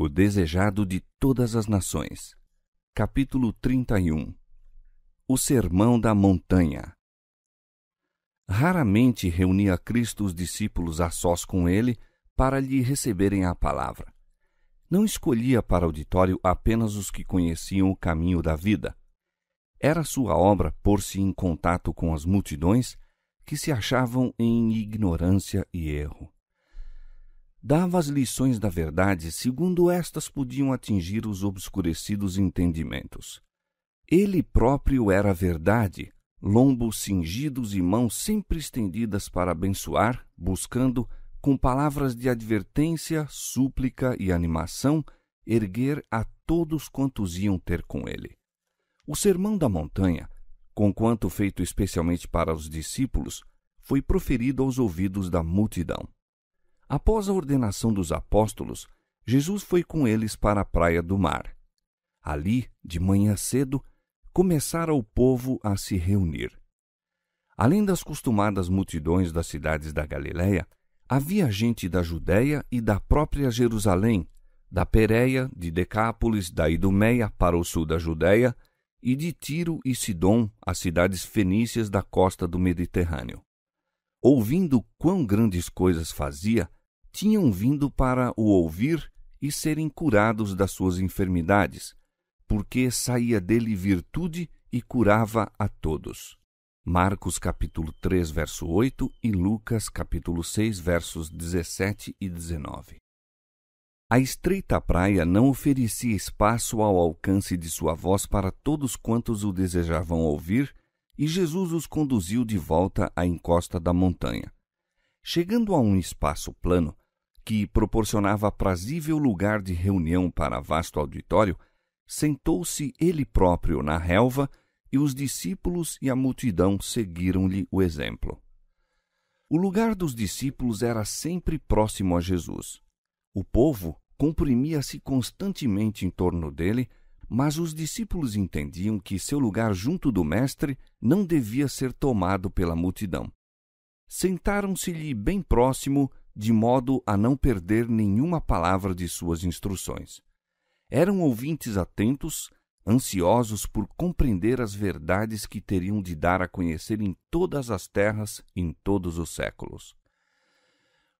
O desejado de todas as nações. Capítulo 31 O Sermão da Montanha Raramente reunia Cristo os discípulos a sós com ele para lhe receberem a palavra. Não escolhia para auditório apenas os que conheciam o caminho da vida. Era sua obra pôr-se em contato com as multidões que se achavam em ignorância e erro dava as lições da verdade segundo estas podiam atingir os obscurecidos entendimentos. Ele próprio era a verdade, lombos cingidos e mãos sempre estendidas para abençoar, buscando, com palavras de advertência, súplica e animação, erguer a todos quantos iam ter com ele. O Sermão da Montanha, conquanto feito especialmente para os discípulos, foi proferido aos ouvidos da multidão. Após a ordenação dos apóstolos, Jesus foi com eles para a praia do mar. Ali, de manhã cedo, começara o povo a se reunir. Além das costumadas multidões das cidades da Galiléia, havia gente da Judéia e da própria Jerusalém, da Pereia de Decápolis, da Idumeia para o sul da Judéia, e de Tiro e Sidom, as cidades fenícias da costa do Mediterrâneo. Ouvindo quão grandes coisas fazia, tinham vindo para o ouvir e serem curados das suas enfermidades, porque saía dele virtude e curava a todos. Marcos capítulo 3, verso 8 e Lucas capítulo 6, versos 17 e 19. A estreita praia não oferecia espaço ao alcance de sua voz para todos quantos o desejavam ouvir, e Jesus os conduziu de volta à encosta da montanha. Chegando a um espaço plano, que proporcionava prazível lugar de reunião para vasto auditório, sentou-se ele próprio na relva e os discípulos e a multidão seguiram-lhe o exemplo. O lugar dos discípulos era sempre próximo a Jesus. O povo comprimia-se constantemente em torno dele, mas os discípulos entendiam que seu lugar junto do Mestre não devia ser tomado pela multidão. Sentaram-se-lhe bem próximo de modo a não perder nenhuma palavra de suas instruções. Eram ouvintes atentos, ansiosos por compreender as verdades que teriam de dar a conhecer em todas as terras, em todos os séculos.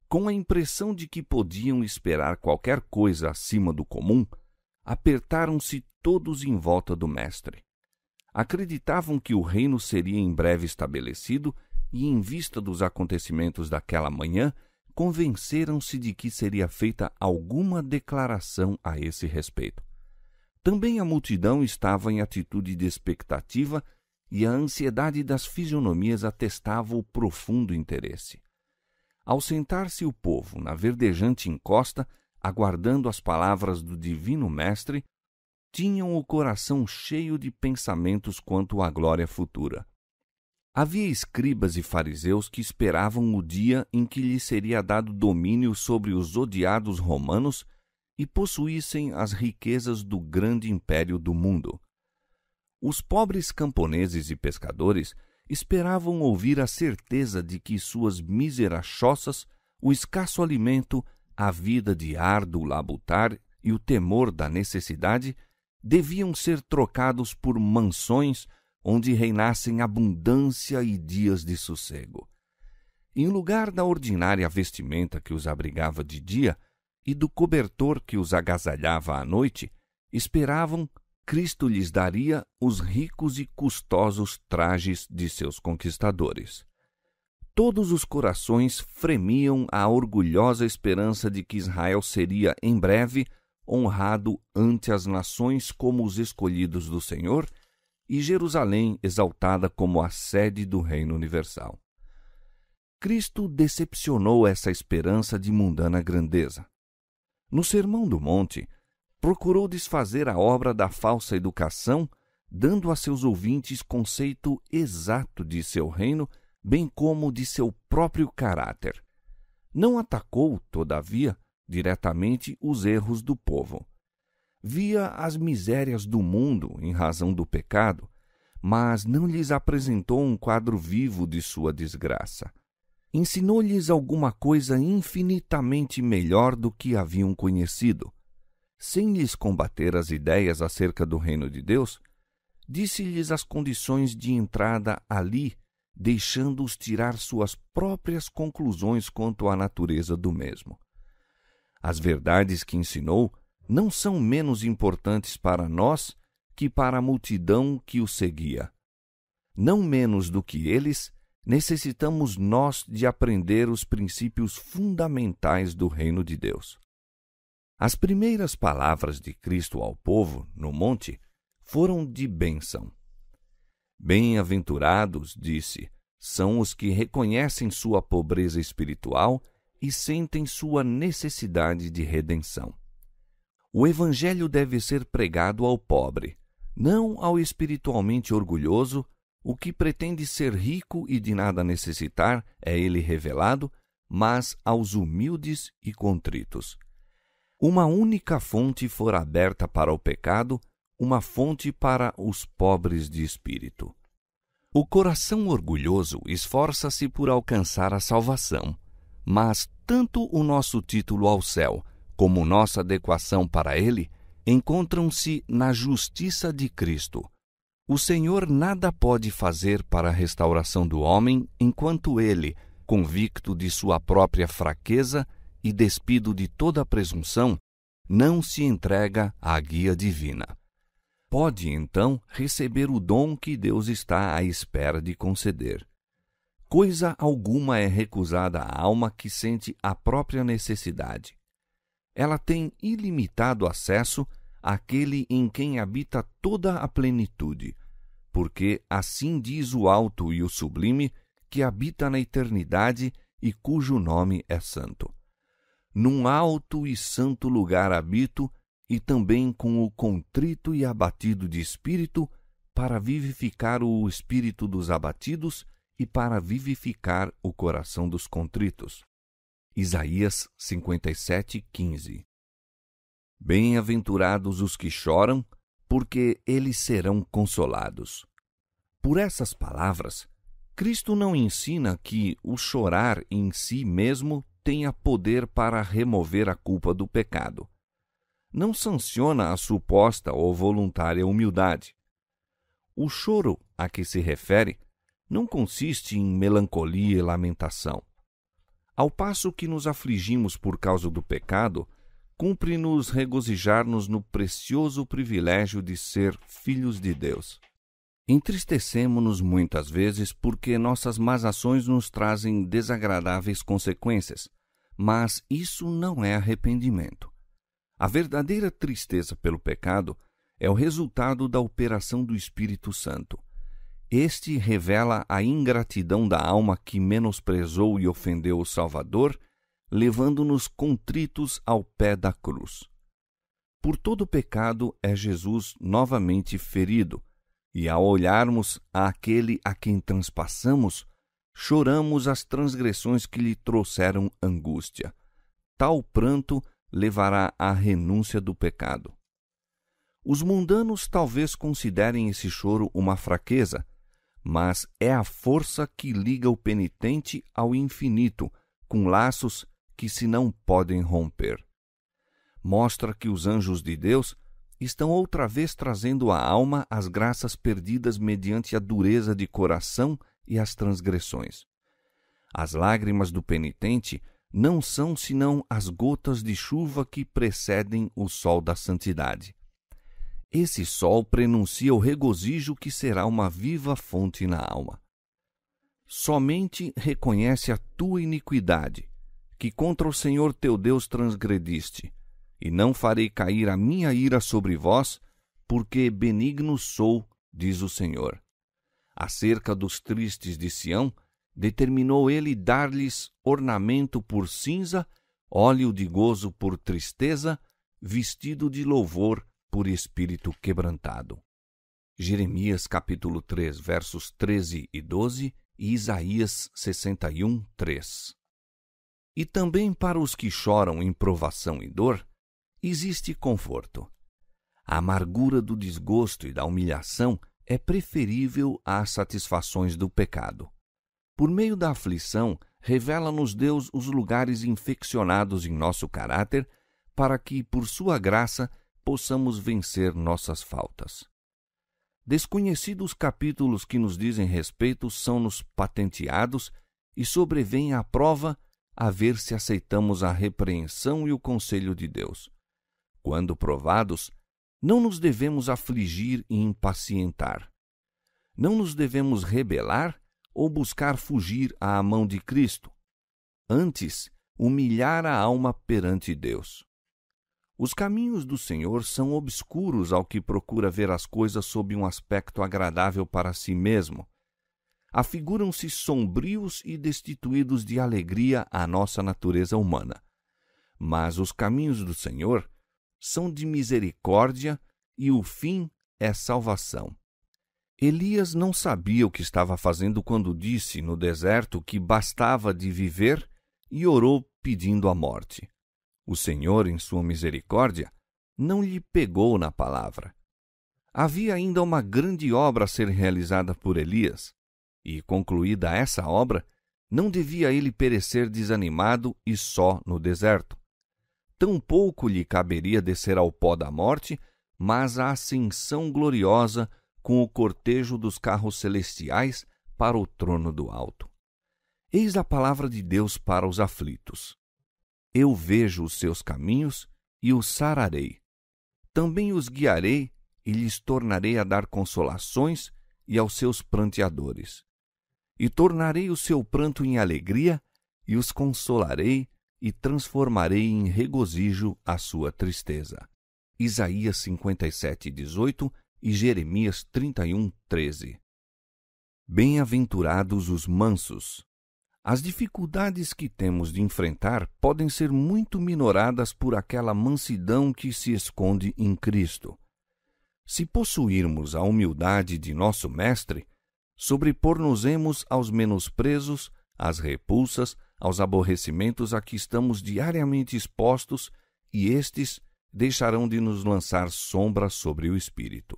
Com a impressão de que podiam esperar qualquer coisa acima do comum, apertaram-se todos em volta do Mestre. Acreditavam que o reino seria em breve estabelecido e, em vista dos acontecimentos daquela manhã, convenceram-se de que seria feita alguma declaração a esse respeito. Também a multidão estava em atitude de expectativa e a ansiedade das fisionomias atestava o profundo interesse. Ao sentar-se o povo na verdejante encosta, aguardando as palavras do Divino Mestre, tinham o coração cheio de pensamentos quanto à glória futura. Havia escribas e fariseus que esperavam o dia em que lhes seria dado domínio sobre os odiados romanos e possuíssem as riquezas do grande império do mundo. Os pobres camponeses e pescadores esperavam ouvir a certeza de que suas míseras choças, o escasso alimento, a vida de árduo labutar e o temor da necessidade deviam ser trocados por mansões onde reinassem abundância e dias de sossego. Em lugar da ordinária vestimenta que os abrigava de dia e do cobertor que os agasalhava à noite, esperavam Cristo lhes daria os ricos e custosos trajes de seus conquistadores. Todos os corações fremiam à orgulhosa esperança de que Israel seria em breve honrado ante as nações como os escolhidos do Senhor e Jerusalém exaltada como a sede do reino universal. Cristo decepcionou essa esperança de mundana grandeza. No Sermão do Monte, procurou desfazer a obra da falsa educação, dando a seus ouvintes conceito exato de seu reino, bem como de seu próprio caráter. Não atacou, todavia, diretamente os erros do povo via as misérias do mundo em razão do pecado, mas não lhes apresentou um quadro vivo de sua desgraça. Ensinou-lhes alguma coisa infinitamente melhor do que haviam conhecido. Sem lhes combater as ideias acerca do reino de Deus, disse-lhes as condições de entrada ali, deixando-os tirar suas próprias conclusões quanto à natureza do mesmo. As verdades que ensinou não são menos importantes para nós que para a multidão que o seguia. Não menos do que eles, necessitamos nós de aprender os princípios fundamentais do reino de Deus. As primeiras palavras de Cristo ao povo, no monte, foram de bênção. Bem-aventurados, disse, são os que reconhecem sua pobreza espiritual e sentem sua necessidade de redenção. O Evangelho deve ser pregado ao pobre, não ao espiritualmente orgulhoso. O que pretende ser rico e de nada necessitar é ele revelado, mas aos humildes e contritos. Uma única fonte for aberta para o pecado, uma fonte para os pobres de espírito. O coração orgulhoso esforça-se por alcançar a salvação, mas tanto o nosso título ao céu como nossa adequação para ele, encontram-se na justiça de Cristo. O Senhor nada pode fazer para a restauração do homem enquanto ele, convicto de sua própria fraqueza e despido de toda presunção, não se entrega à guia divina. Pode então receber o dom que Deus está à espera de conceder. Coisa alguma é recusada à alma que sente a própria necessidade ela tem ilimitado acesso àquele em quem habita toda a plenitude, porque assim diz o Alto e o Sublime, que habita na eternidade e cujo nome é Santo. Num alto e santo lugar habito, e também com o contrito e abatido de espírito, para vivificar o espírito dos abatidos e para vivificar o coração dos contritos. Isaías 57:15. Bem-aventurados os que choram, porque eles serão consolados. Por essas palavras, Cristo não ensina que o chorar em si mesmo tenha poder para remover a culpa do pecado. Não sanciona a suposta ou voluntária humildade. O choro a que se refere não consiste em melancolia e lamentação. Ao passo que nos afligimos por causa do pecado, cumpre-nos regozijar-nos no precioso privilégio de ser filhos de Deus. Entristecemo-nos muitas vezes porque nossas más ações nos trazem desagradáveis consequências, mas isso não é arrependimento. A verdadeira tristeza pelo pecado é o resultado da operação do Espírito Santo. Este revela a ingratidão da alma que menosprezou e ofendeu o Salvador, levando-nos contritos ao pé da cruz. Por todo pecado é Jesus novamente ferido, e ao olharmos àquele a quem transpassamos, choramos as transgressões que lhe trouxeram angústia. Tal pranto levará à renúncia do pecado. Os mundanos talvez considerem esse choro uma fraqueza, mas é a força que liga o penitente ao infinito, com laços que se não podem romper. Mostra que os anjos de Deus estão outra vez trazendo à alma as graças perdidas mediante a dureza de coração e as transgressões. As lágrimas do penitente não são senão as gotas de chuva que precedem o sol da santidade. Esse sol prenuncia o regozijo que será uma viva fonte na alma. Somente reconhece a tua iniquidade, que contra o Senhor teu Deus transgrediste, e não farei cair a minha ira sobre vós, porque benigno sou, diz o Senhor. Acerca dos tristes de Sião, determinou ele dar-lhes ornamento por cinza, óleo de gozo por tristeza, vestido de louvor por espírito quebrantado. Jeremias capítulo 3, versos 13 e 12 e Isaías 61, 3. E também para os que choram em provação e dor, existe conforto. A amargura do desgosto e da humilhação é preferível às satisfações do pecado. Por meio da aflição, revela-nos Deus os lugares infeccionados em nosso caráter, para que, por sua graça, possamos vencer nossas faltas. Desconhecidos capítulos que nos dizem respeito são-nos patenteados e sobrevém à prova a ver se aceitamos a repreensão e o conselho de Deus. Quando provados, não nos devemos afligir e impacientar. Não nos devemos rebelar ou buscar fugir à mão de Cristo. Antes, humilhar a alma perante Deus. Os caminhos do Senhor são obscuros ao que procura ver as coisas sob um aspecto agradável para si mesmo. Afiguram-se sombrios e destituídos de alegria a nossa natureza humana. Mas os caminhos do Senhor são de misericórdia e o fim é salvação. Elias não sabia o que estava fazendo quando disse no deserto que bastava de viver e orou pedindo a morte. O Senhor, em sua misericórdia, não lhe pegou na palavra. Havia ainda uma grande obra a ser realizada por Elias, e concluída essa obra, não devia ele perecer desanimado e só no deserto. Tampouco lhe caberia descer ao pó da morte, mas a ascensão gloriosa com o cortejo dos carros celestiais para o trono do alto. Eis a palavra de Deus para os aflitos. Eu vejo os seus caminhos e os sararei. Também os guiarei e lhes tornarei a dar consolações e aos seus pranteadores. E tornarei o seu pranto em alegria e os consolarei e transformarei em regozijo a sua tristeza. Isaías 57, 18 e Jeremias 31, 13. Bem-aventurados os mansos, as dificuldades que temos de enfrentar podem ser muito minoradas por aquela mansidão que se esconde em Cristo. Se possuirmos a humildade de nosso Mestre, sobrepor-nos-emos aos menosprezos, às repulsas, aos aborrecimentos a que estamos diariamente expostos, e estes deixarão de nos lançar sombra sobre o espírito.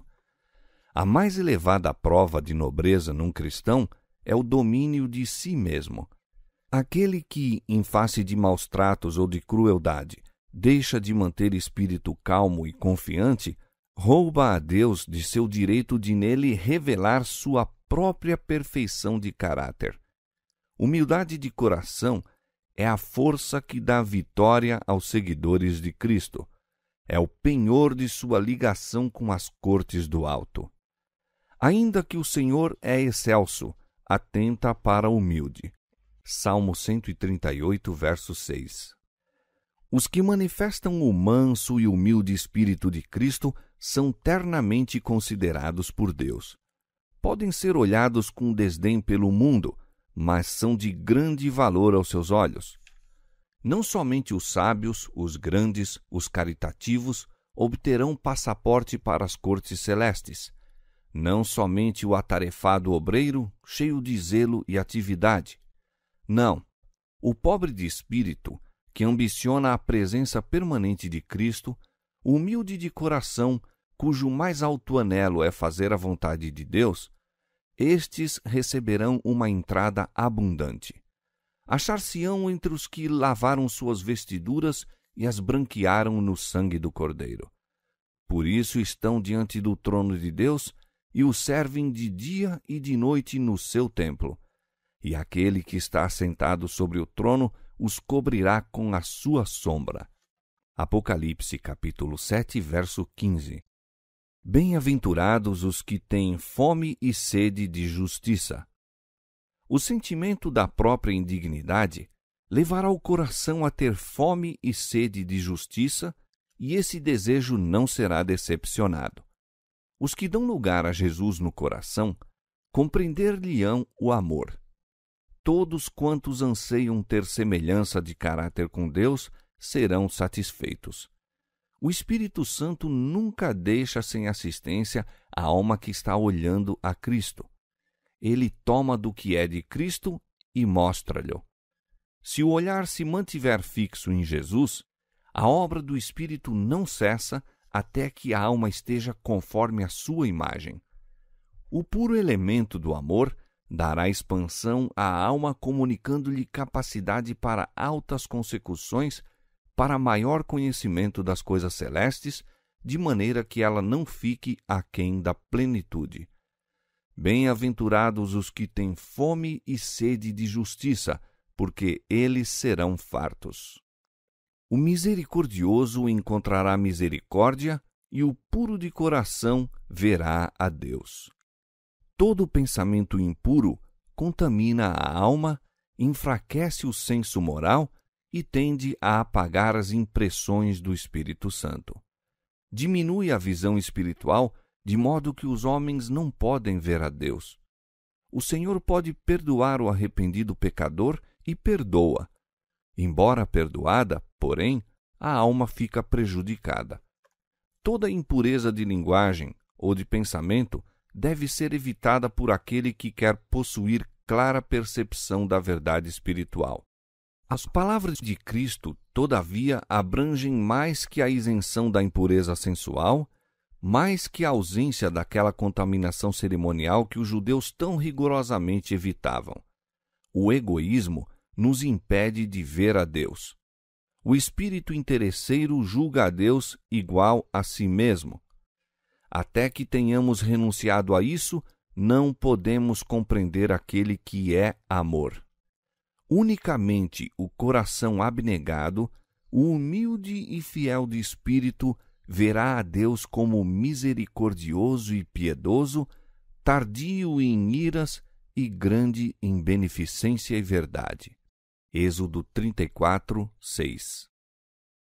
A mais elevada prova de nobreza num cristão é o domínio de si mesmo, Aquele que, em face de maus tratos ou de crueldade, deixa de manter espírito calmo e confiante, rouba a Deus de seu direito de nele revelar sua própria perfeição de caráter. Humildade de coração é a força que dá vitória aos seguidores de Cristo. É o penhor de sua ligação com as cortes do alto. Ainda que o Senhor é excelso, atenta para o humilde. Salmo 138, verso 6. Os que manifestam o manso e humilde espírito de Cristo são ternamente considerados por Deus. Podem ser olhados com desdém pelo mundo, mas são de grande valor aos seus olhos. Não somente os sábios, os grandes, os caritativos obterão passaporte para as cortes celestes. Não somente o atarefado obreiro, cheio de zelo e atividade, não. O pobre de espírito, que ambiciona a presença permanente de Cristo, humilde de coração, cujo mais alto anelo é fazer a vontade de Deus, estes receberão uma entrada abundante. Achar-se-ão entre os que lavaram suas vestiduras e as branquearam no sangue do Cordeiro. Por isso estão diante do trono de Deus e o servem de dia e de noite no seu templo e aquele que está sentado sobre o trono os cobrirá com a sua sombra. Apocalipse capítulo 7, verso 15. Bem-aventurados os que têm fome e sede de justiça. O sentimento da própria indignidade levará o coração a ter fome e sede de justiça, e esse desejo não será decepcionado. Os que dão lugar a Jesus no coração compreender-lhe-ão o amor todos quantos anseiam ter semelhança de caráter com Deus serão satisfeitos. O Espírito Santo nunca deixa sem assistência a alma que está olhando a Cristo. Ele toma do que é de Cristo e mostra-lhe. Se o olhar se mantiver fixo em Jesus, a obra do Espírito não cessa até que a alma esteja conforme a sua imagem. O puro elemento do amor dará expansão à alma, comunicando-lhe capacidade para altas consecuções, para maior conhecimento das coisas celestes, de maneira que ela não fique aquém da plenitude. Bem-aventurados os que têm fome e sede de justiça, porque eles serão fartos. O misericordioso encontrará misericórdia, e o puro de coração verá a Deus todo pensamento impuro contamina a alma, enfraquece o senso moral e tende a apagar as impressões do Espírito Santo. Diminui a visão espiritual de modo que os homens não podem ver a Deus. O Senhor pode perdoar o arrependido pecador e perdoa. Embora perdoada, porém, a alma fica prejudicada. Toda impureza de linguagem ou de pensamento deve ser evitada por aquele que quer possuir clara percepção da verdade espiritual. As palavras de Cristo, todavia, abrangem mais que a isenção da impureza sensual, mais que a ausência daquela contaminação cerimonial que os judeus tão rigorosamente evitavam. O egoísmo nos impede de ver a Deus. O espírito interesseiro julga a Deus igual a si mesmo, até que tenhamos renunciado a isso, não podemos compreender aquele que é amor. Unicamente o coração abnegado, o humilde e fiel de espírito, verá a Deus como misericordioso e piedoso, tardio em iras e grande em beneficência e verdade. Êxodo 34, 6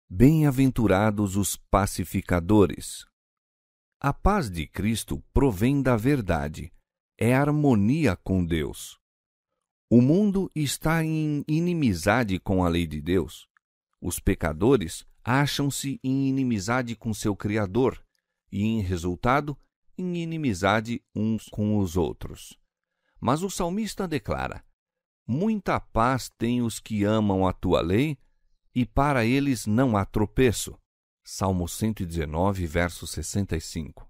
Bem-aventurados os pacificadores, a paz de Cristo provém da verdade, é harmonia com Deus. O mundo está em inimizade com a lei de Deus. Os pecadores acham-se em inimizade com seu Criador e, em resultado, em inimizade uns com os outros. Mas o salmista declara: Muita paz têm os que amam a tua lei, e para eles não há tropeço. Salmo 119, verso 65.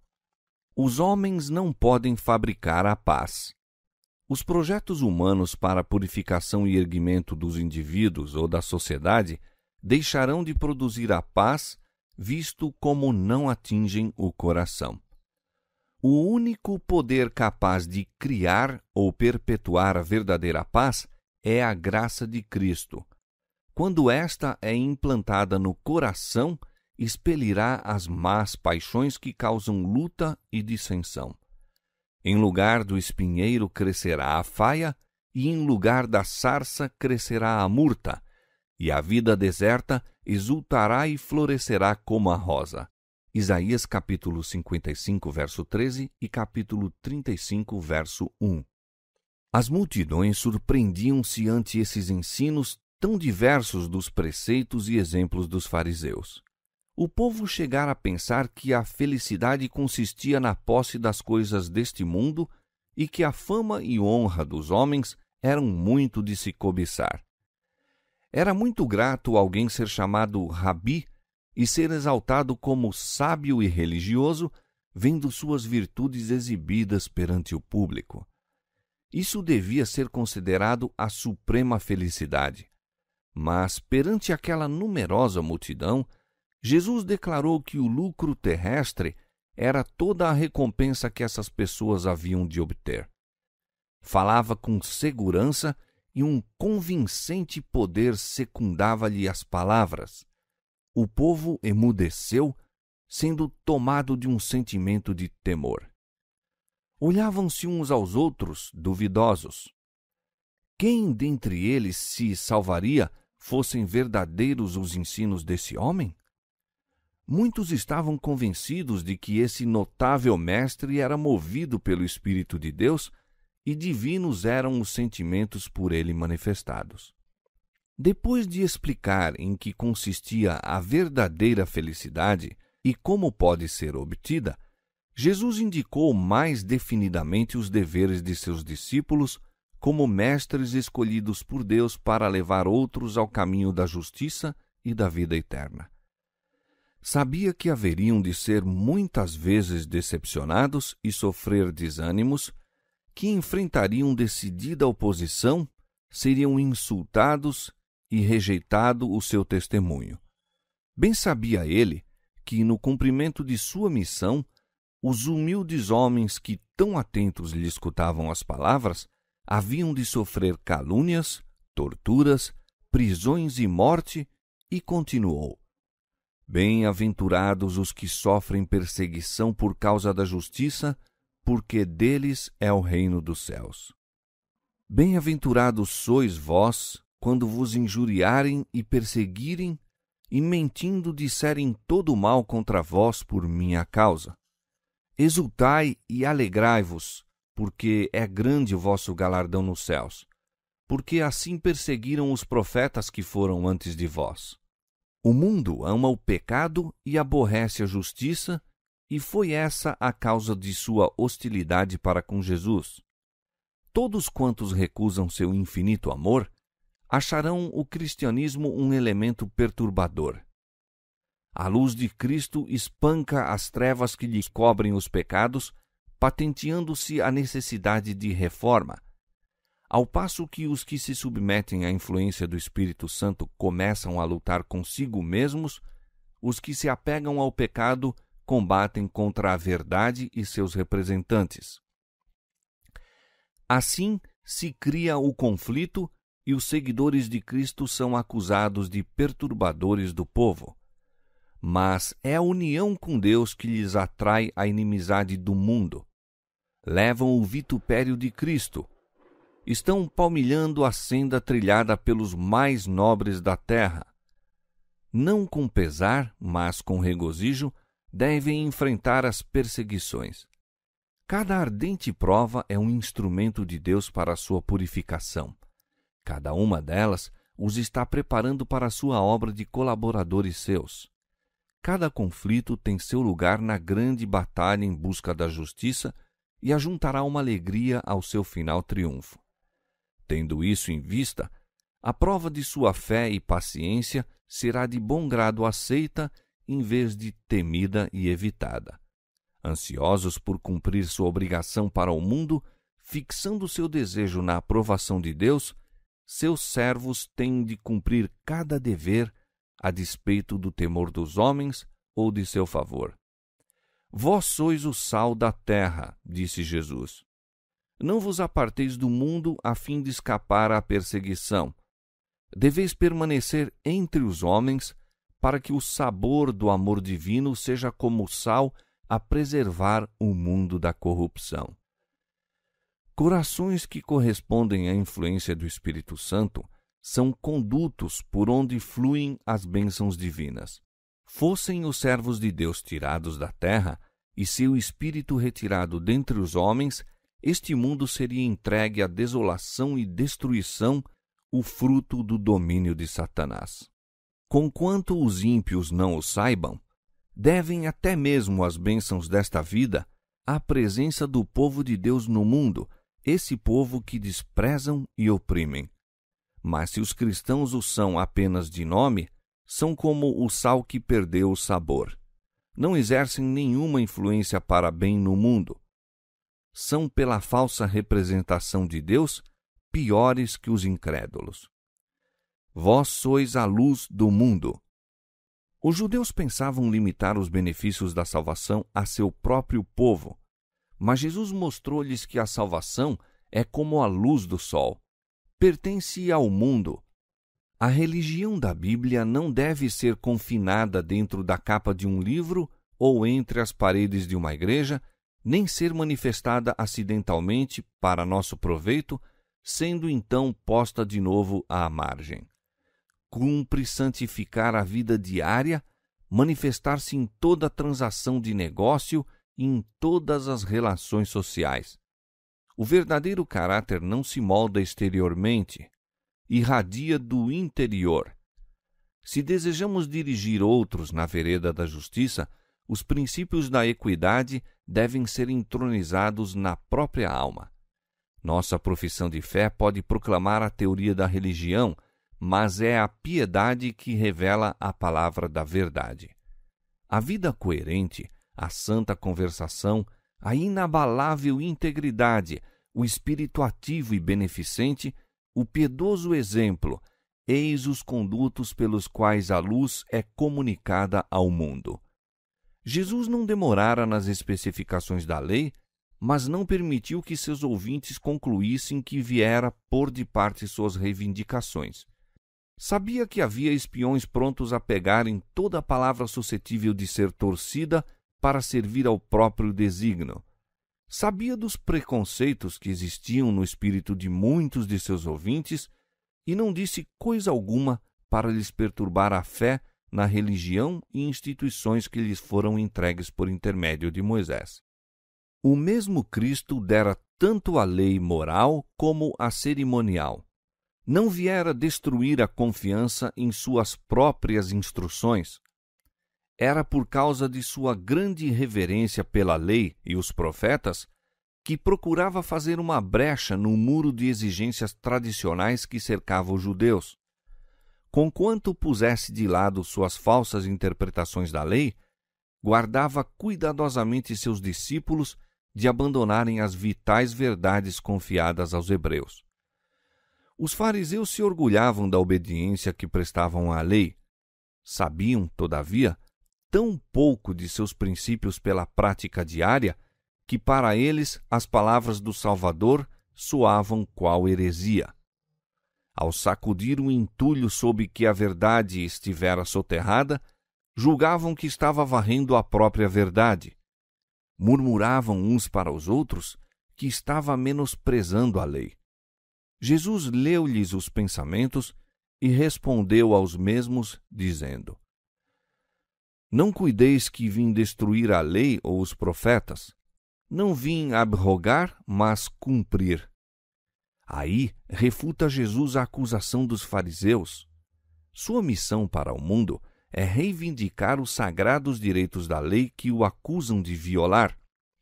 Os homens não podem fabricar a paz. Os projetos humanos para a purificação e erguimento dos indivíduos ou da sociedade deixarão de produzir a paz, visto como não atingem o coração. O único poder capaz de criar ou perpetuar a verdadeira paz é a graça de Cristo. Quando esta é implantada no coração, expelirá as más paixões que causam luta e dissensão. Em lugar do espinheiro crescerá a faia, e em lugar da sarça crescerá a murta, e a vida deserta exultará e florescerá como a rosa. Isaías capítulo 55, verso 13 e capítulo 35, verso 1. As multidões surpreendiam-se ante esses ensinos tão diversos dos preceitos e exemplos dos fariseus o povo chegara a pensar que a felicidade consistia na posse das coisas deste mundo e que a fama e honra dos homens eram muito de se cobiçar. Era muito grato alguém ser chamado Rabi e ser exaltado como sábio e religioso, vendo suas virtudes exibidas perante o público. Isso devia ser considerado a suprema felicidade. Mas perante aquela numerosa multidão, Jesus declarou que o lucro terrestre era toda a recompensa que essas pessoas haviam de obter. Falava com segurança e um convincente poder secundava-lhe as palavras. O povo emudeceu, sendo tomado de um sentimento de temor. Olhavam-se uns aos outros, duvidosos. Quem dentre eles se salvaria fossem verdadeiros os ensinos desse homem? Muitos estavam convencidos de que esse notável mestre era movido pelo Espírito de Deus e divinos eram os sentimentos por ele manifestados. Depois de explicar em que consistia a verdadeira felicidade e como pode ser obtida, Jesus indicou mais definidamente os deveres de seus discípulos como mestres escolhidos por Deus para levar outros ao caminho da justiça e da vida eterna sabia que haveriam de ser muitas vezes decepcionados e sofrer desânimos, que enfrentariam decidida oposição, seriam insultados e rejeitado o seu testemunho. Bem sabia ele que, no cumprimento de sua missão, os humildes homens que tão atentos lhe escutavam as palavras haviam de sofrer calúnias, torturas, prisões e morte, e continuou: Bem-aventurados os que sofrem perseguição por causa da justiça, porque deles é o reino dos céus. Bem-aventurados sois vós quando vos injuriarem e perseguirem, e mentindo disserem todo o mal contra vós por minha causa. Exultai e alegrai-vos, porque é grande o vosso galardão nos céus, porque assim perseguiram os profetas que foram antes de vós. O mundo ama o pecado e aborrece a justiça, e foi essa a causa de sua hostilidade para com Jesus. Todos quantos recusam seu infinito amor acharão o cristianismo um elemento perturbador. A luz de Cristo espanca as trevas que lhe cobrem os pecados, patenteando-se a necessidade de reforma ao passo que os que se submetem à influência do Espírito Santo começam a lutar consigo mesmos, os que se apegam ao pecado combatem contra a verdade e seus representantes. Assim se cria o conflito e os seguidores de Cristo são acusados de perturbadores do povo. Mas é a união com Deus que lhes atrai a inimizade do mundo. Levam o vitupério de Cristo, estão palmilhando a senda trilhada pelos mais nobres da terra. Não com pesar, mas com regozijo, devem enfrentar as perseguições. Cada ardente prova é um instrumento de Deus para a sua purificação. Cada uma delas os está preparando para a sua obra de colaboradores seus. Cada conflito tem seu lugar na grande batalha em busca da justiça e ajuntará uma alegria ao seu final triunfo. Tendo isso em vista, a prova de sua fé e paciência será de bom grado aceita em vez de temida e evitada. Ansiosos por cumprir sua obrigação para o mundo, fixando seu desejo na aprovação de Deus, seus servos têm de cumprir cada dever a despeito do temor dos homens ou de seu favor. Vós sois o sal da terra, disse Jesus. Não vos aparteis do mundo a fim de escapar à perseguição. Deveis permanecer entre os homens, para que o sabor do amor divino seja como sal a preservar o mundo da corrupção. Corações que correspondem à influência do Espírito Santo são condutos por onde fluem as bênçãos divinas. Fossem os servos de Deus tirados da terra e seu espírito retirado dentre os homens, este mundo seria entregue à desolação e destruição, o fruto do domínio de Satanás. Conquanto os ímpios não o saibam, devem até mesmo as bênçãos desta vida à presença do povo de Deus no mundo, esse povo que desprezam e oprimem. Mas se os cristãos o são apenas de nome, são como o sal que perdeu o sabor. Não exercem nenhuma influência para bem no mundo, são, pela falsa representação de Deus, piores que os incrédulos. Vós sois a luz do mundo. Os judeus pensavam limitar os benefícios da salvação a seu próprio povo, mas Jesus mostrou-lhes que a salvação é como a luz do sol, pertence ao mundo. A religião da Bíblia não deve ser confinada dentro da capa de um livro ou entre as paredes de uma igreja nem ser manifestada acidentalmente para nosso proveito, sendo então posta de novo à margem. Cumpre santificar a vida diária, manifestar-se em toda transação de negócio e em todas as relações sociais. O verdadeiro caráter não se molda exteriormente, irradia do interior. Se desejamos dirigir outros na vereda da justiça, os princípios da equidade devem ser entronizados na própria alma. Nossa profissão de fé pode proclamar a teoria da religião, mas é a piedade que revela a palavra da verdade. A vida coerente, a santa conversação, a inabalável integridade, o espírito ativo e beneficente, o piedoso exemplo, eis os condutos pelos quais a luz é comunicada ao mundo. Jesus não demorara nas especificações da lei, mas não permitiu que seus ouvintes concluíssem que viera pôr de parte suas reivindicações. Sabia que havia espiões prontos a pegarem toda palavra suscetível de ser torcida para servir ao próprio designo. Sabia dos preconceitos que existiam no espírito de muitos de seus ouvintes e não disse coisa alguma para lhes perturbar a fé na religião e instituições que lhes foram entregues por intermédio de Moisés. O mesmo Cristo dera tanto a lei moral como a cerimonial. Não viera destruir a confiança em suas próprias instruções. Era por causa de sua grande reverência pela lei e os profetas que procurava fazer uma brecha no muro de exigências tradicionais que cercava os judeus conquanto pusesse de lado suas falsas interpretações da lei, guardava cuidadosamente seus discípulos de abandonarem as vitais verdades confiadas aos hebreus. Os fariseus se orgulhavam da obediência que prestavam à lei. Sabiam, todavia, tão pouco de seus princípios pela prática diária que para eles as palavras do Salvador soavam qual heresia ao sacudir o entulho sob que a verdade estivera soterrada, julgavam que estava varrendo a própria verdade. Murmuravam uns para os outros que estava menosprezando a lei. Jesus leu-lhes os pensamentos e respondeu aos mesmos, dizendo: Não cuideis que vim destruir a lei ou os profetas. Não vim abrogar, mas cumprir. Aí refuta Jesus a acusação dos fariseus. Sua missão para o mundo é reivindicar os sagrados direitos da lei que o acusam de violar.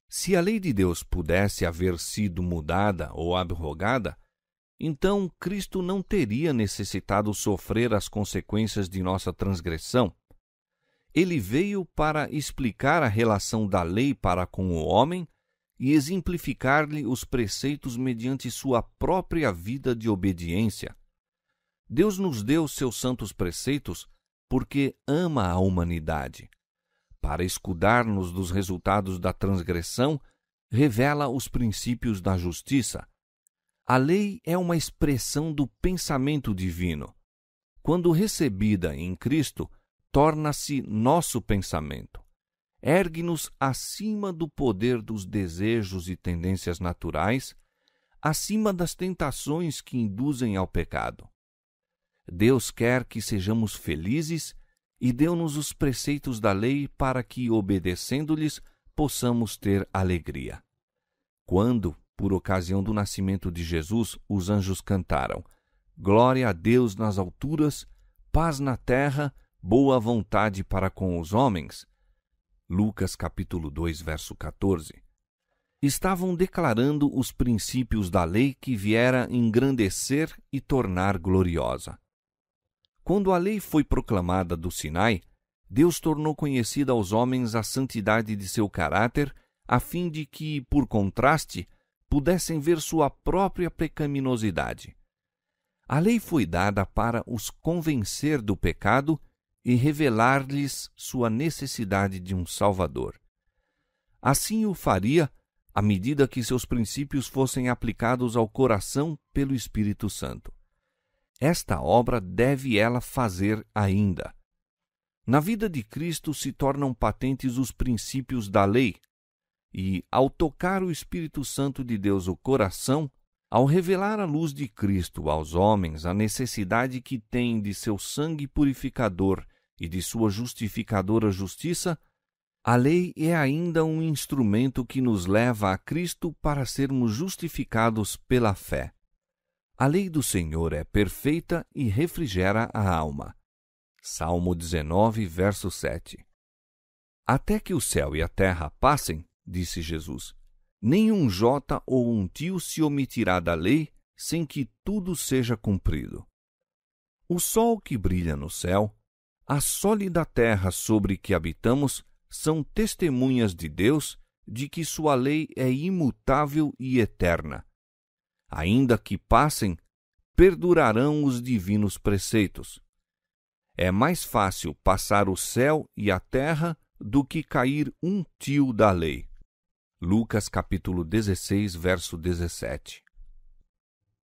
Se a lei de Deus pudesse haver sido mudada ou abrogada, então Cristo não teria necessitado sofrer as consequências de nossa transgressão. Ele veio para explicar a relação da lei para com o homem e exemplificar-lhe os preceitos mediante sua própria vida de obediência. Deus nos deu seus santos preceitos porque ama a humanidade. Para escudar-nos dos resultados da transgressão, revela os princípios da justiça. A lei é uma expressão do pensamento divino. Quando recebida em Cristo, torna-se nosso pensamento ergue-nos acima do poder dos desejos e tendências naturais, acima das tentações que induzem ao pecado. Deus quer que sejamos felizes e deu-nos os preceitos da lei para que, obedecendo-lhes, possamos ter alegria. Quando, por ocasião do nascimento de Jesus, os anjos cantaram: Glória a Deus nas alturas, paz na terra, boa vontade para com os homens, Lucas capítulo 2, verso 14, estavam declarando os princípios da lei que viera engrandecer e tornar gloriosa. Quando a lei foi proclamada do Sinai, Deus tornou conhecida aos homens a santidade de seu caráter, a fim de que, por contraste, pudessem ver sua própria pecaminosidade. A lei foi dada para os convencer do pecado e revelar-lhes sua necessidade de um Salvador. Assim o faria à medida que seus princípios fossem aplicados ao coração pelo Espírito Santo. Esta obra deve ela fazer ainda. Na vida de Cristo se tornam patentes os princípios da lei, e, ao tocar o Espírito Santo de Deus o coração, ao revelar a luz de Cristo aos homens a necessidade que têm de seu sangue purificador e de sua justificadora justiça, a lei é ainda um instrumento que nos leva a Cristo para sermos justificados pela fé. A lei do Senhor é perfeita e refrigera a alma. Salmo 19, verso 7. Até que o céu e a terra passem, disse Jesus, Nenhum J ou um tio se omitirá da lei sem que tudo seja cumprido. O sol que brilha no céu, a sólida terra sobre que habitamos são testemunhas de Deus de que sua lei é imutável e eterna. Ainda que passem, perdurarão os divinos preceitos. É mais fácil passar o céu e a terra do que cair um tio da lei. Lucas capítulo 16, verso 17.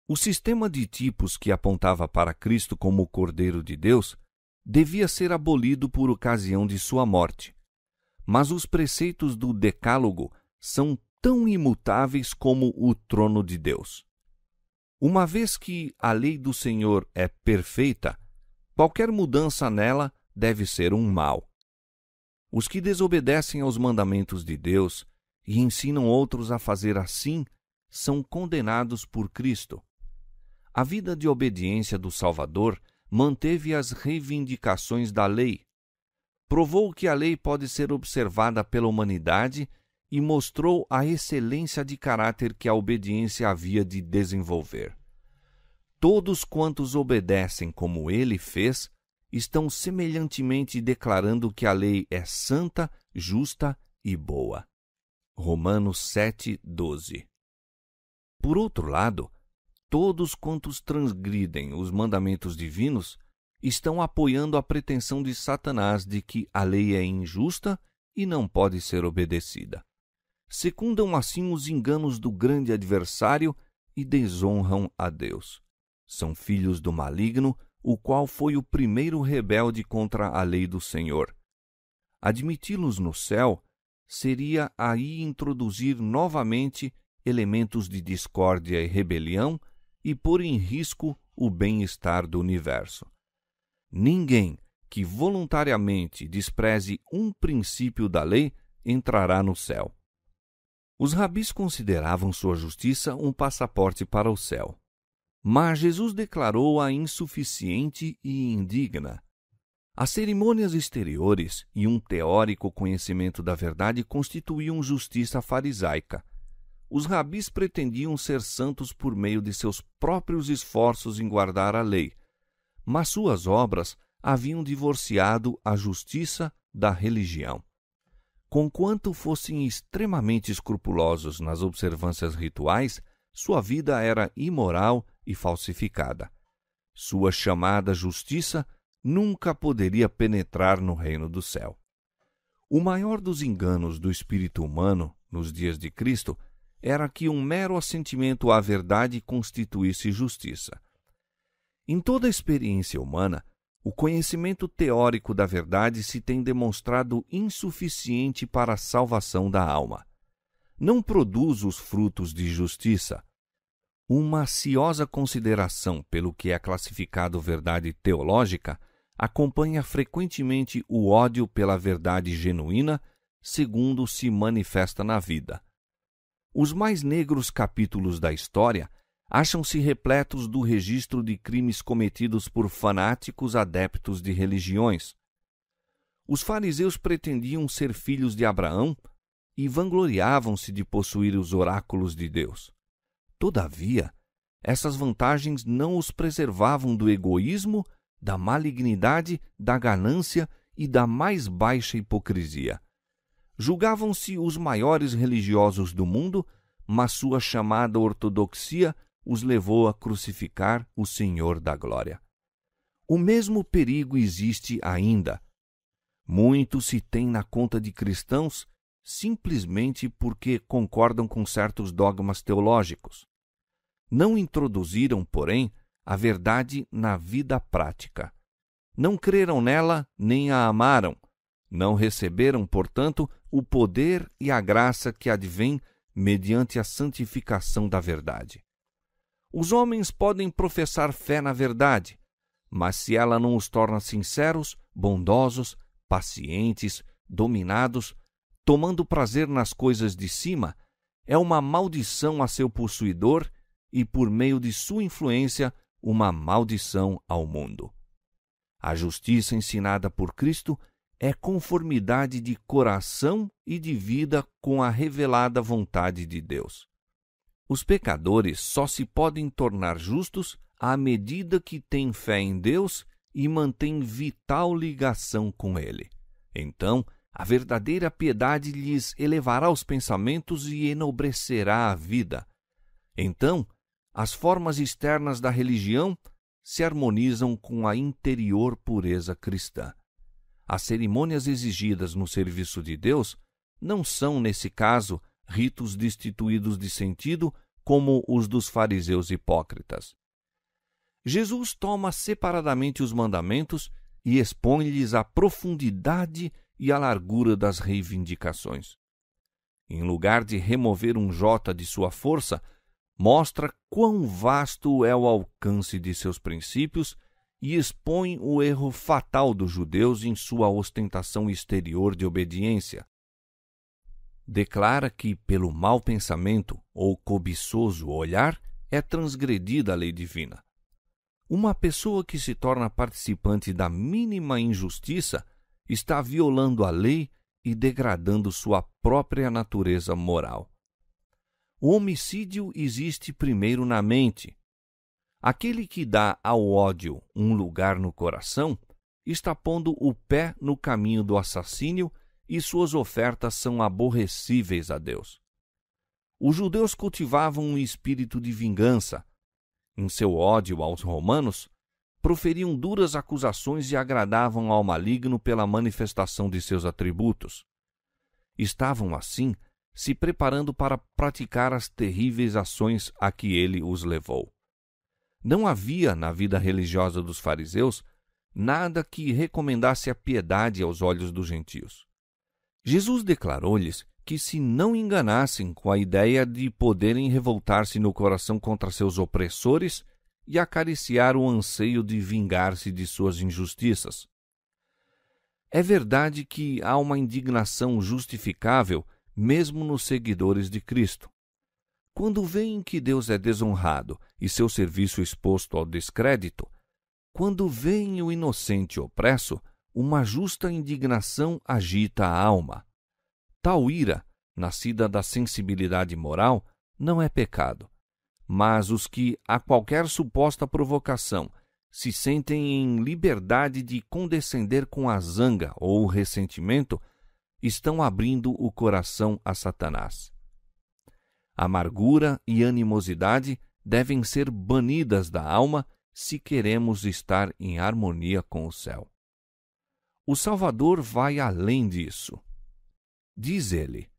O sistema de tipos que apontava para Cristo como o Cordeiro de Deus devia ser abolido por ocasião de sua morte. Mas os preceitos do Decálogo são tão imutáveis como o trono de Deus. Uma vez que a lei do Senhor é perfeita, qualquer mudança nela deve ser um mal. Os que desobedecem aos mandamentos de Deus e ensinam outros a fazer assim, são condenados por Cristo. A vida de obediência do Salvador manteve as reivindicações da lei, provou que a lei pode ser observada pela humanidade e mostrou a excelência de caráter que a obediência havia de desenvolver. Todos quantos obedecem como ele fez, estão semelhantemente declarando que a lei é santa, justa e boa. Romanos 7, 12. Por outro lado, todos quantos transgridem os mandamentos divinos estão apoiando a pretensão de Satanás de que a lei é injusta e não pode ser obedecida. Secundam assim os enganos do grande adversário e desonram a Deus. São filhos do maligno, o qual foi o primeiro rebelde contra a lei do Senhor. Admiti-los no céu seria aí introduzir novamente elementos de discórdia e rebelião e pôr em risco o bem-estar do universo. Ninguém que voluntariamente despreze um princípio da lei entrará no céu. Os rabis consideravam sua justiça um passaporte para o céu. Mas Jesus declarou-a insuficiente e indigna, as cerimônias exteriores e um teórico conhecimento da verdade constituíam justiça farisaica. Os rabis pretendiam ser santos por meio de seus próprios esforços em guardar a lei, mas suas obras haviam divorciado a justiça da religião. Conquanto fossem extremamente escrupulosos nas observâncias rituais, sua vida era imoral e falsificada. Sua chamada justiça nunca poderia penetrar no reino do céu. O maior dos enganos do espírito humano nos dias de Cristo era que um mero assentimento à verdade constituísse justiça. Em toda a experiência humana, o conhecimento teórico da verdade se tem demonstrado insuficiente para a salvação da alma. Não produz os frutos de justiça. Uma ciosa consideração pelo que é classificado verdade teológica acompanha frequentemente o ódio pela verdade genuína, segundo se manifesta na vida. Os mais negros capítulos da história acham-se repletos do registro de crimes cometidos por fanáticos adeptos de religiões. Os fariseus pretendiam ser filhos de Abraão e vangloriavam-se de possuir os oráculos de Deus. Todavia, essas vantagens não os preservavam do egoísmo da malignidade, da ganância e da mais baixa hipocrisia. Julgavam-se os maiores religiosos do mundo, mas sua chamada ortodoxia os levou a crucificar o Senhor da Glória. O mesmo perigo existe ainda. Muito se tem na conta de cristãos simplesmente porque concordam com certos dogmas teológicos. Não introduziram, porém, a verdade na vida prática. Não creram nela nem a amaram. Não receberam, portanto, o poder e a graça que advém mediante a santificação da verdade. Os homens podem professar fé na verdade, mas se ela não os torna sinceros, bondosos, pacientes, dominados, tomando prazer nas coisas de cima, é uma maldição a seu possuidor e, por meio de sua influência, uma maldição ao mundo. A justiça ensinada por Cristo é conformidade de coração e de vida com a revelada vontade de Deus. Os pecadores só se podem tornar justos à medida que têm fé em Deus e mantêm vital ligação com Ele. Então, a verdadeira piedade lhes elevará os pensamentos e enobrecerá a vida. Então, as formas externas da religião se harmonizam com a interior pureza cristã. As cerimônias exigidas no serviço de Deus não são, nesse caso, ritos destituídos de sentido como os dos fariseus hipócritas. Jesus toma separadamente os mandamentos e expõe-lhes a profundidade e a largura das reivindicações. Em lugar de remover um jota de sua força, mostra quão vasto é o alcance de seus princípios e expõe o erro fatal dos judeus em sua ostentação exterior de obediência. Declara que, pelo mau pensamento ou cobiçoso olhar, é transgredida a lei divina. Uma pessoa que se torna participante da mínima injustiça está violando a lei e degradando sua própria natureza moral. O homicídio existe primeiro na mente. Aquele que dá ao ódio um lugar no coração está pondo o pé no caminho do assassínio e suas ofertas são aborrecíveis a Deus. Os judeus cultivavam um espírito de vingança. Em seu ódio aos romanos, proferiam duras acusações e agradavam ao maligno pela manifestação de seus atributos. Estavam assim se preparando para praticar as terríveis ações a que ele os levou. Não havia na vida religiosa dos fariseus nada que recomendasse a piedade aos olhos dos gentios. Jesus declarou-lhes que se não enganassem com a ideia de poderem revoltar-se no coração contra seus opressores e acariciar o anseio de vingar-se de suas injustiças. É verdade que há uma indignação justificável mesmo nos seguidores de Cristo. Quando veem que Deus é desonrado e seu serviço exposto ao descrédito, quando veem o inocente opresso, uma justa indignação agita a alma. Tal ira, nascida da sensibilidade moral, não é pecado. Mas os que, a qualquer suposta provocação, se sentem em liberdade de condescender com a zanga ou o ressentimento, estão abrindo o coração a Satanás. Amargura e animosidade devem ser banidas da alma se queremos estar em harmonia com o céu. O Salvador vai além disso. Diz ele: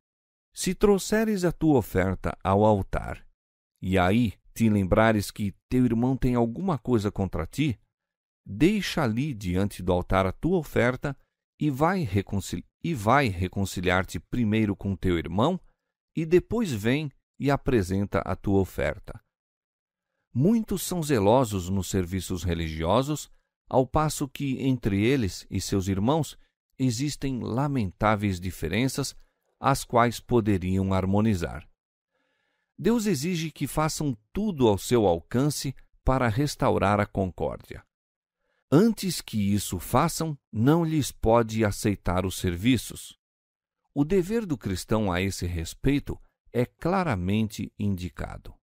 Se trouxeres a tua oferta ao altar, e aí te lembrares que teu irmão tem alguma coisa contra ti, deixa ali diante do altar a tua oferta e vai, reconcil... e vai reconciliar-te primeiro com teu irmão, e depois vem e apresenta a tua oferta. Muitos são zelosos nos serviços religiosos, ao passo que entre eles e seus irmãos existem lamentáveis diferenças, as quais poderiam harmonizar. Deus exige que façam tudo ao seu alcance para restaurar a concórdia. Antes que isso façam, não lhes pode aceitar os serviços. O dever do cristão a esse respeito é claramente indicado.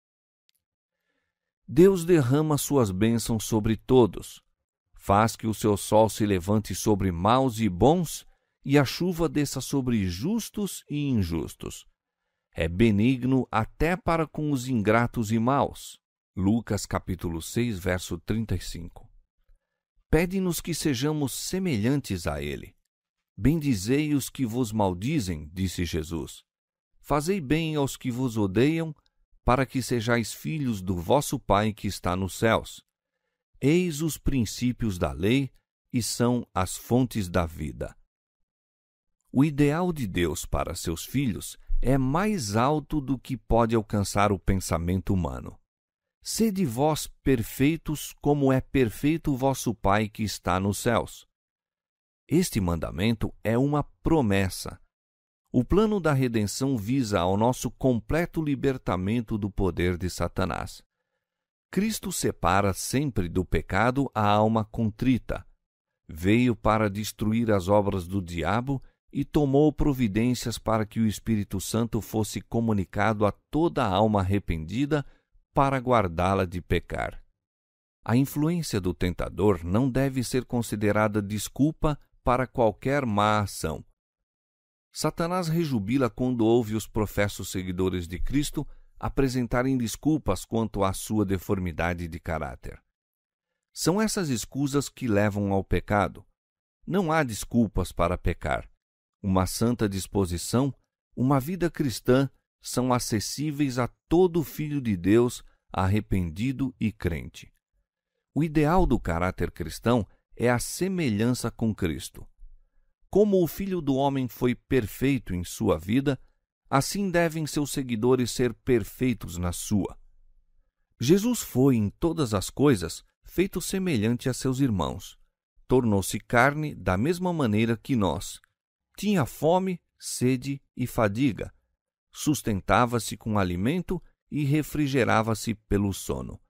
Deus derrama suas bênçãos sobre todos, faz que o seu sol se levante sobre maus e bons e a chuva desça sobre justos e injustos. É benigno até para com os ingratos e maus. Lucas capítulo 6, verso 35 pede-nos que sejamos semelhantes a ele. Bendizei os que vos maldizem, disse Jesus. Fazei bem aos que vos odeiam, para que sejais filhos do vosso Pai que está nos céus. Eis os princípios da lei e são as fontes da vida. O ideal de Deus para seus filhos é mais alto do que pode alcançar o pensamento humano. Sede vós perfeitos, como é perfeito o vosso Pai que está nos céus. Este mandamento é uma promessa. O plano da redenção visa ao nosso completo libertamento do poder de Satanás. Cristo separa sempre do pecado a alma contrita. Veio para destruir as obras do diabo e tomou providências para que o Espírito Santo fosse comunicado a toda alma arrependida para guardá-la de pecar. A influência do tentador não deve ser considerada desculpa para qualquer má ação. Satanás rejubila quando ouve os professos seguidores de Cristo apresentarem desculpas quanto à sua deformidade de caráter. São essas escusas que levam ao pecado. Não há desculpas para pecar. Uma santa disposição, uma vida cristã são acessíveis a todo filho de Deus arrependido e crente. O ideal do caráter cristão é a semelhança com Cristo. Como o Filho do Homem foi perfeito em sua vida, assim devem seus seguidores ser perfeitos na sua. Jesus foi, em todas as coisas, feito semelhante a seus irmãos. Tornou-se carne da mesma maneira que nós. Tinha fome, sede e fadiga, sustentava-se com alimento e refrigerava-se pelo sono.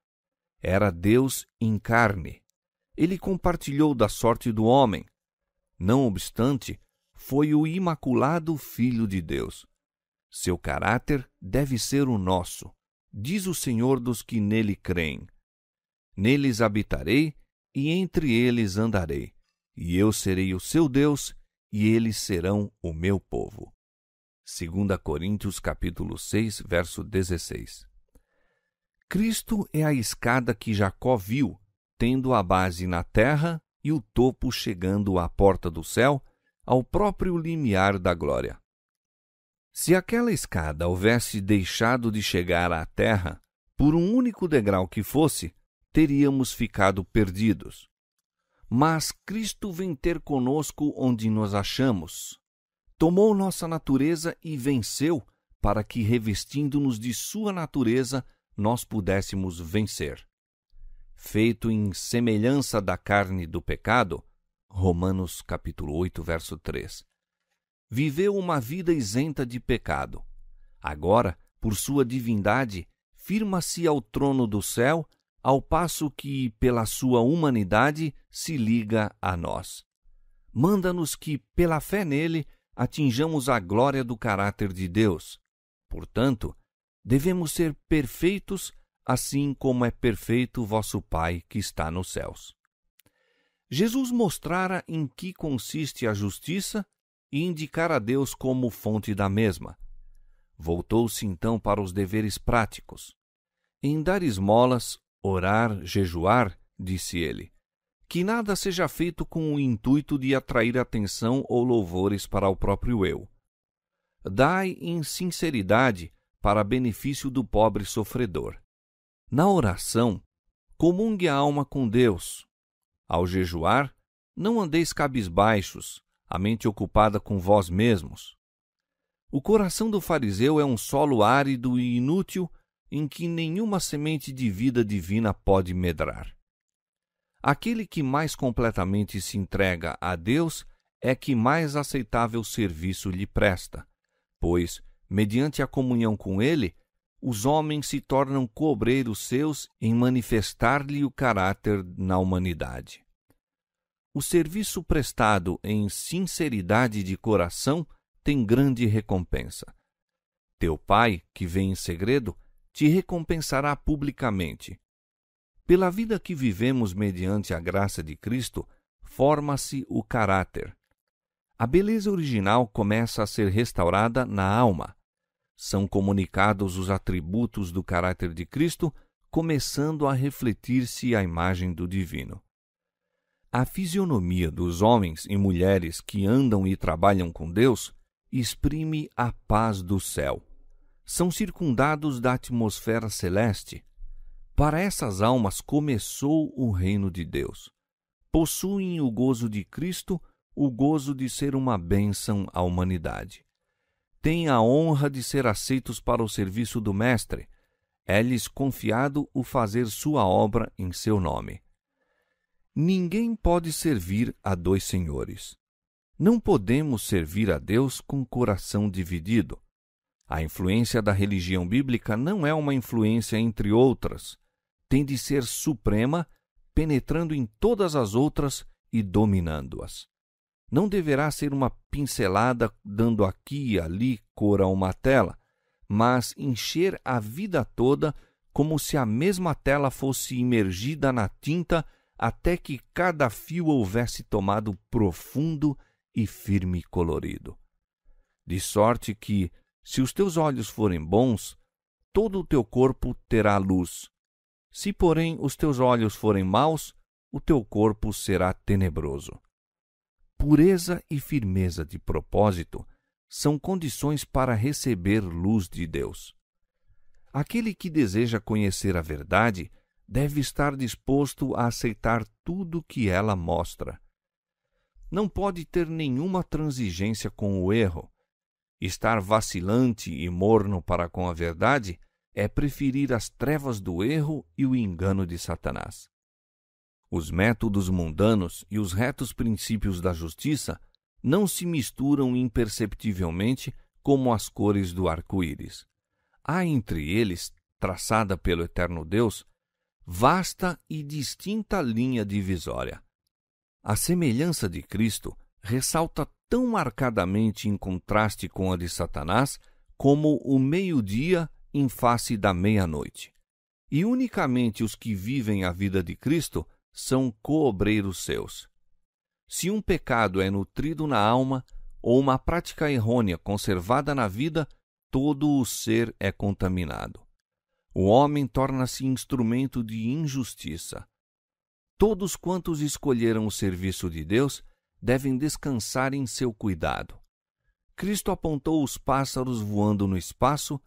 Era Deus em carne. Ele compartilhou da sorte do homem. Não obstante, foi o imaculado Filho de Deus. Seu caráter deve ser o nosso, diz o Senhor dos que nele creem. Neles habitarei e entre eles andarei, e eu serei o seu Deus, e eles serão o meu povo. 2 Coríntios capítulo 6, verso 16. Cristo é a escada que Jacó viu, tendo a base na terra e o topo chegando à porta do céu, ao próprio limiar da glória. Se aquela escada houvesse deixado de chegar à terra, por um único degrau que fosse, teríamos ficado perdidos. Mas Cristo vem ter conosco onde nos achamos, tomou nossa natureza e venceu, para que, revestindo-nos de sua natureza, nós pudéssemos vencer. Feito em semelhança da carne do pecado, Romanos capítulo 8, verso 3. Viveu uma vida isenta de pecado. Agora, por sua divindade, firma-se ao trono do céu, ao passo que, pela sua humanidade, se liga a nós. Manda-nos que, pela fé nele, atinjamos a glória do caráter de Deus. Portanto, devemos ser perfeitos, assim como é perfeito vosso Pai que está nos céus. Jesus mostrara em que consiste a justiça e indicara a Deus como fonte da mesma. Voltou-se então para os deveres práticos. Em dar esmolas, orar, jejuar, disse ele, que nada seja feito com o intuito de atrair atenção ou louvores para o próprio eu. Dai em sinceridade para benefício do pobre sofredor. Na oração, comungue a alma com Deus. Ao jejuar, não andeis cabisbaixos, a mente ocupada com vós mesmos. O coração do fariseu é um solo árido e inútil em que nenhuma semente de vida divina pode medrar. Aquele que mais completamente se entrega a Deus é que mais aceitável serviço lhe presta, pois, mediante a comunhão com Ele, os homens se tornam cobreiros seus em manifestar-lhe o caráter na humanidade. O serviço prestado em sinceridade de coração tem grande recompensa. Teu Pai, que vem em segredo, te recompensará publicamente, pela vida que vivemos mediante a graça de Cristo, forma-se o caráter. A beleza original começa a ser restaurada na alma. São comunicados os atributos do caráter de Cristo, começando a refletir-se a imagem do divino. A fisionomia dos homens e mulheres que andam e trabalham com Deus exprime a paz do céu. São circundados da atmosfera celeste, para essas almas começou o reino de Deus. Possuem o gozo de Cristo, o gozo de ser uma bênção à humanidade. Têm a honra de ser aceitos para o serviço do Mestre. É-lhes confiado o fazer sua obra em seu nome. Ninguém pode servir a dois senhores. Não podemos servir a Deus com coração dividido. A influência da religião bíblica não é uma influência entre outras tem de ser suprema, penetrando em todas as outras e dominando-as. Não deverá ser uma pincelada dando aqui e ali cor a uma tela, mas encher a vida toda como se a mesma tela fosse imergida na tinta até que cada fio houvesse tomado profundo e firme colorido. De sorte que, se os teus olhos forem bons, todo o teu corpo terá luz, se, porém, os teus olhos forem maus, o teu corpo será tenebroso. Pureza e firmeza de propósito são condições para receber luz de Deus. Aquele que deseja conhecer a verdade deve estar disposto a aceitar tudo que ela mostra. Não pode ter nenhuma transigência com o erro. Estar vacilante e morno para com a verdade é preferir as trevas do erro e o engano de Satanás. Os métodos mundanos e os retos princípios da justiça não se misturam imperceptivelmente como as cores do arco-íris. Há entre eles, traçada pelo Eterno Deus, vasta e distinta linha divisória. A semelhança de Cristo ressalta tão marcadamente em contraste com a de Satanás como o meio-dia em face da meia-noite. E unicamente os que vivem a vida de Cristo são coobreiros seus. Se um pecado é nutrido na alma, ou uma prática errônea conservada na vida, todo o ser é contaminado. O homem torna-se instrumento de injustiça. Todos quantos escolheram o serviço de Deus devem descansar em seu cuidado. Cristo apontou os pássaros voando no espaço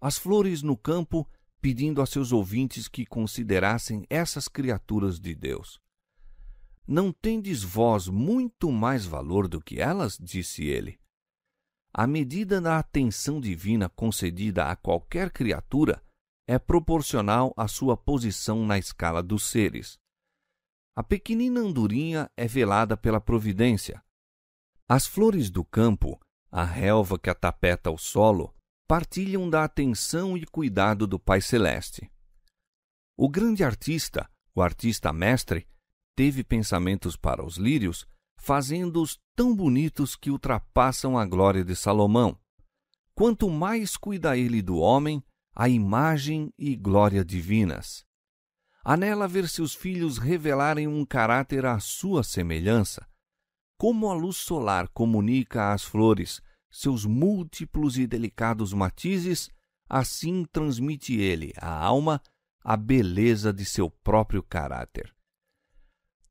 as flores no campo, pedindo a seus ouvintes que considerassem essas criaturas de Deus. Não tendes vós muito mais valor do que elas? disse ele. A medida da atenção divina concedida a qualquer criatura é proporcional à sua posição na escala dos seres. A pequenina andorinha é velada pela providência. As flores do campo, a relva que atapeta o solo, partilham da atenção e cuidado do Pai Celeste. O grande artista, o artista mestre, teve pensamentos para os lírios, fazendo-os tão bonitos que ultrapassam a glória de Salomão. Quanto mais cuida ele do homem, a imagem e glória divinas. Anela ver seus filhos revelarem um caráter à sua semelhança. Como a luz solar comunica às flores seus múltiplos e delicados matizes, assim transmite ele à alma a beleza de seu próprio caráter.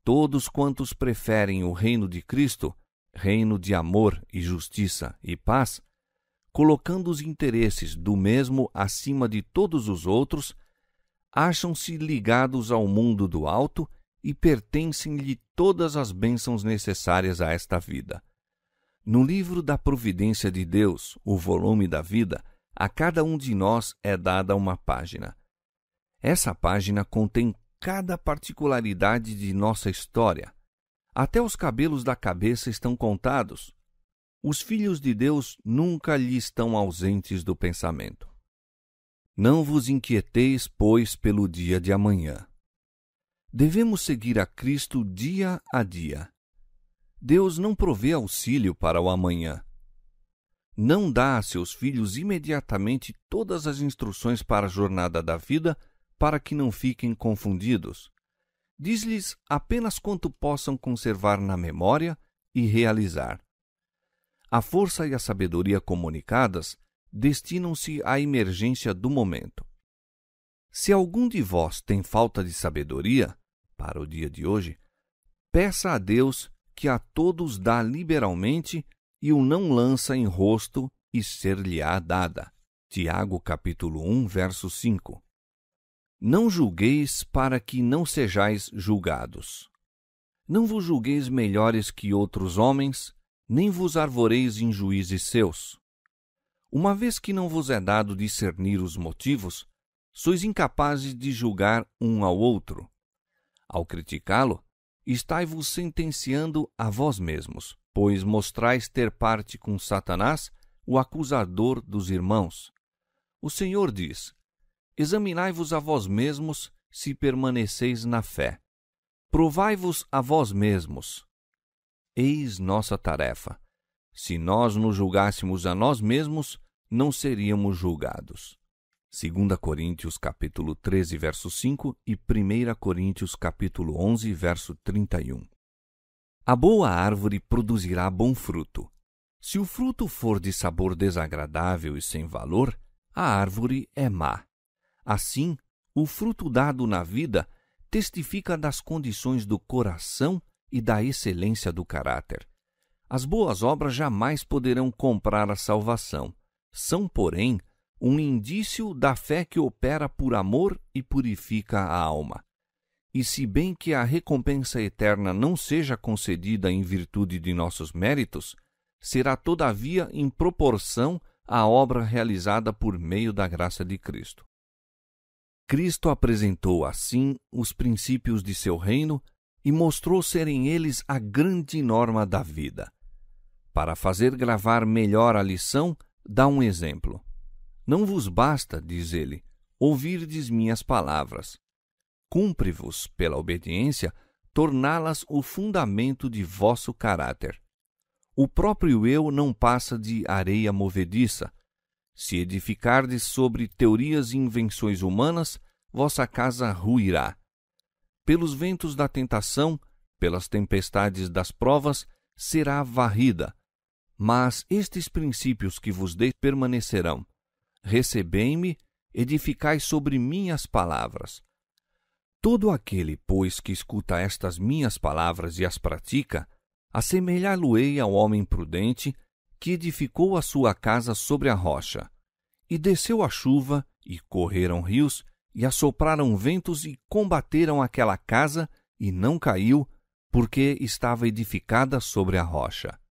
Todos quantos preferem o reino de Cristo, reino de amor e justiça e paz, colocando os interesses do mesmo acima de todos os outros, acham-se ligados ao mundo do alto e pertencem-lhe todas as bênçãos necessárias a esta vida. No livro da Providência de Deus, o volume da vida, a cada um de nós é dada uma página. Essa página contém cada particularidade de nossa história. Até os cabelos da cabeça estão contados. Os filhos de Deus nunca lhe estão ausentes do pensamento. Não vos inquieteis, pois, pelo dia de amanhã. Devemos seguir a Cristo dia a dia Deus não provê auxílio para o amanhã. Não dá a seus filhos imediatamente todas as instruções para a jornada da vida para que não fiquem confundidos. Diz-lhes apenas quanto possam conservar na memória e realizar. A força e a sabedoria comunicadas destinam-se à emergência do momento. Se algum de vós tem falta de sabedoria, para o dia de hoje, peça a Deus que a todos dá liberalmente e o não lança em rosto e ser-lhe-á dada. Tiago capítulo 1, verso 5. Não julgueis para que não sejais julgados. Não vos julgueis melhores que outros homens, nem vos arvoreis em juízes seus. Uma vez que não vos é dado discernir os motivos, sois incapazes de julgar um ao outro. Ao criticá-lo, estai vos sentenciando a vós mesmos, pois mostrais ter parte com Satanás, o acusador dos irmãos. O Senhor diz: Examinai-vos a vós mesmos se permaneceis na fé. Provai-vos a vós mesmos. Eis nossa tarefa. Se nós nos julgássemos a nós mesmos, não seríamos julgados. 2 Coríntios capítulo 13, verso 5 e 1 Coríntios capítulo 11, verso 31. A boa árvore produzirá bom fruto. Se o fruto for de sabor desagradável e sem valor, a árvore é má. Assim, o fruto dado na vida testifica das condições do coração e da excelência do caráter. As boas obras jamais poderão comprar a salvação. São, porém, um indício da fé que opera por amor e purifica a alma. E se bem que a recompensa eterna não seja concedida em virtude de nossos méritos, será todavia em proporção à obra realizada por meio da graça de Cristo. Cristo apresentou assim os princípios de seu reino e mostrou serem eles a grande norma da vida. Para fazer gravar melhor a lição, dá um exemplo. Não vos basta, diz ele, ouvirdes minhas palavras. Cumpre-vos, pela obediência, torná-las o fundamento de vosso caráter. O próprio eu não passa de areia movediça. Se edificardes sobre teorias e invenções humanas, vossa casa ruirá. Pelos ventos da tentação, pelas tempestades das provas, será varrida. Mas estes princípios que vos dei permanecerão recebei-me, edificai sobre minhas palavras. Todo aquele, pois, que escuta estas minhas palavras e as pratica, assemelhá lo ei ao homem prudente que edificou a sua casa sobre a rocha. E desceu a chuva, e correram rios, e assopraram ventos, e combateram aquela casa, e não caiu, porque estava edificada sobre a rocha.